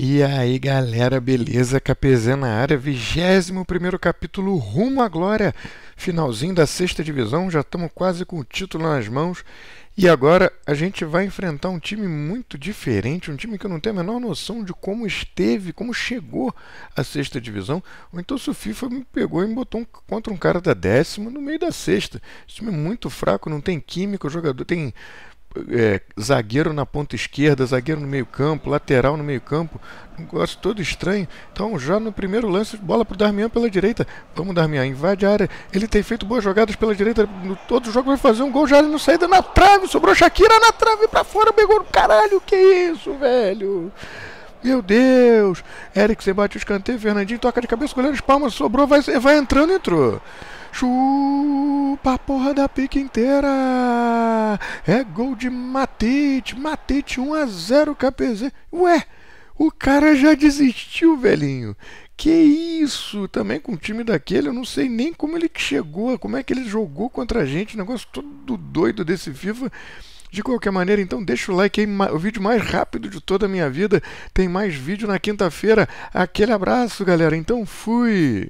E aí galera, beleza? Capezé na área, 21 capítulo Rumo à Glória, finalzinho da sexta divisão, já estamos quase com o título nas mãos. E agora a gente vai enfrentar um time muito diferente, um time que eu não tenho a menor noção de como esteve, como chegou à sexta divisão. Ou então se o FIFA me pegou e me botou contra um cara da décima no meio da sexta. Esse time é muito fraco, não tem química, o jogador tem é, zagueiro na ponta esquerda, zagueiro no meio-campo, lateral no meio-campo. Um negócio todo estranho. Então, já no primeiro lance, bola pro Darmian pela direita. Vamos, Darmian, invade a área. Ele tem feito boas jogadas pela direita. No todo jogo vai fazer um gol já no saída na trave. Sobrou Shakira na trave para fora, pegou. Caralho, que isso, velho? Meu Deus! Eric você bate o escanteio, Fernandinho toca de cabeça, goleiro palmas, sobrou, vai, vai entrando, entrou. Chupa a porra da pique inteira! É gol de Matite, Matite 1 a 0 KPZ. Ué, o cara já desistiu, velhinho. Que isso? Também com o time daquele, eu não sei nem como ele chegou, como é que ele jogou contra a gente, negócio todo doido desse FIFA. De qualquer maneira, então deixa o like aí, o vídeo mais rápido de toda a minha vida. Tem mais vídeo na quinta-feira. Aquele abraço, galera. Então fui!